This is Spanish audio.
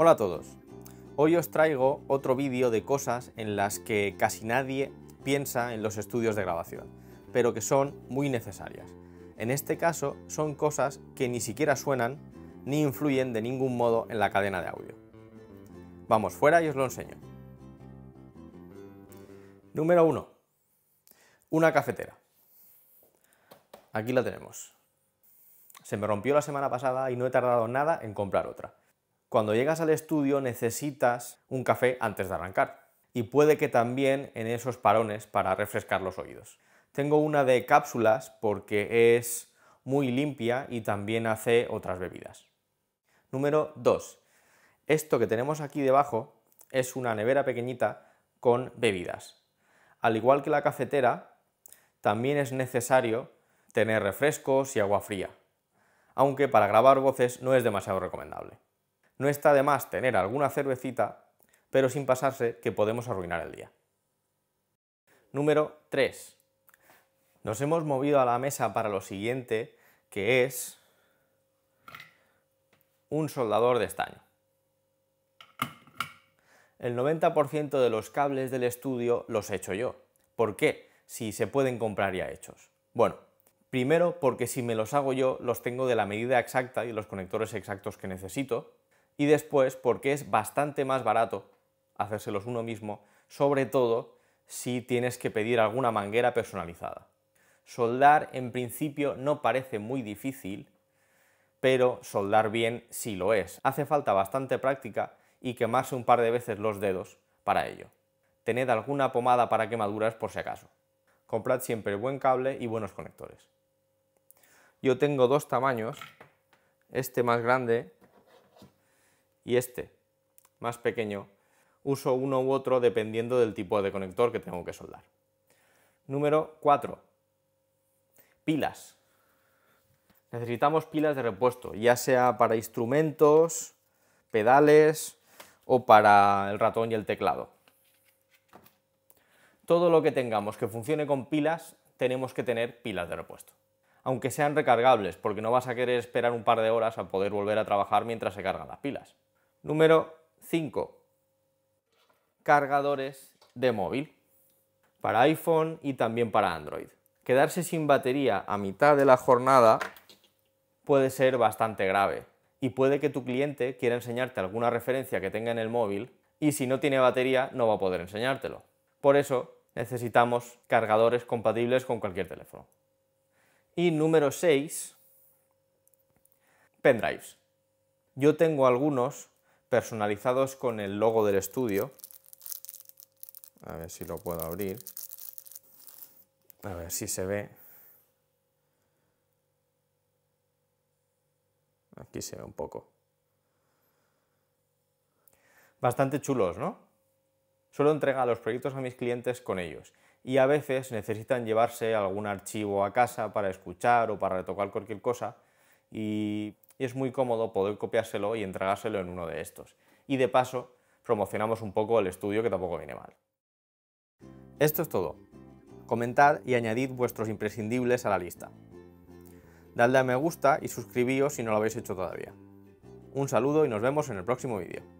Hola a todos. Hoy os traigo otro vídeo de cosas en las que casi nadie piensa en los estudios de grabación, pero que son muy necesarias. En este caso son cosas que ni siquiera suenan ni influyen de ningún modo en la cadena de audio. Vamos fuera y os lo enseño. Número 1. Una cafetera. Aquí la tenemos. Se me rompió la semana pasada y no he tardado nada en comprar otra cuando llegas al estudio necesitas un café antes de arrancar. Y puede que también en esos parones para refrescar los oídos. Tengo una de cápsulas porque es muy limpia y también hace otras bebidas. Número 2. Esto que tenemos aquí debajo es una nevera pequeñita con bebidas. Al igual que la cafetera, también es necesario tener refrescos y agua fría, aunque para grabar voces no es demasiado recomendable no está de más tener alguna cervecita, pero sin pasarse que podemos arruinar el día. Número 3. Nos hemos movido a la mesa para lo siguiente, que es un soldador de estaño. El 90% de los cables del estudio los he hecho yo. ¿Por qué? Si se pueden comprar ya hechos. Bueno, primero porque si me los hago yo los tengo de la medida exacta y los conectores exactos que necesito y después porque es bastante más barato hacérselos uno mismo, sobre todo si tienes que pedir alguna manguera personalizada. Soldar en principio no parece muy difícil, pero soldar bien sí lo es. Hace falta bastante práctica y quemarse un par de veces los dedos para ello. Tened alguna pomada para quemaduras por si acaso. Comprad siempre buen cable y buenos conectores. Yo tengo dos tamaños, este más grande y este, más pequeño, uso uno u otro dependiendo del tipo de conector que tengo que soldar. Número 4. Pilas. Necesitamos pilas de repuesto, ya sea para instrumentos, pedales o para el ratón y el teclado. Todo lo que tengamos que funcione con pilas, tenemos que tener pilas de repuesto. Aunque sean recargables, porque no vas a querer esperar un par de horas a poder volver a trabajar mientras se cargan las pilas. Número 5. Cargadores de móvil para iPhone y también para Android. Quedarse sin batería a mitad de la jornada puede ser bastante grave y puede que tu cliente quiera enseñarte alguna referencia que tenga en el móvil y si no tiene batería no va a poder enseñártelo. Por eso necesitamos cargadores compatibles con cualquier teléfono. Y número 6, pendrives. Yo tengo algunos personalizados con el logo del estudio. A ver si lo puedo abrir. A ver si se ve. Aquí se ve un poco. Bastante chulos, ¿no? Solo entrega los proyectos a mis clientes con ellos y a veces necesitan llevarse algún archivo a casa para escuchar o para retocar cualquier cosa y y es muy cómodo poder copiárselo y entregárselo en uno de estos. Y de paso, promocionamos un poco el estudio que tampoco viene mal. Esto es todo. Comentad y añadid vuestros imprescindibles a la lista. Dadle a me gusta y suscribíos si no lo habéis hecho todavía. Un saludo y nos vemos en el próximo vídeo.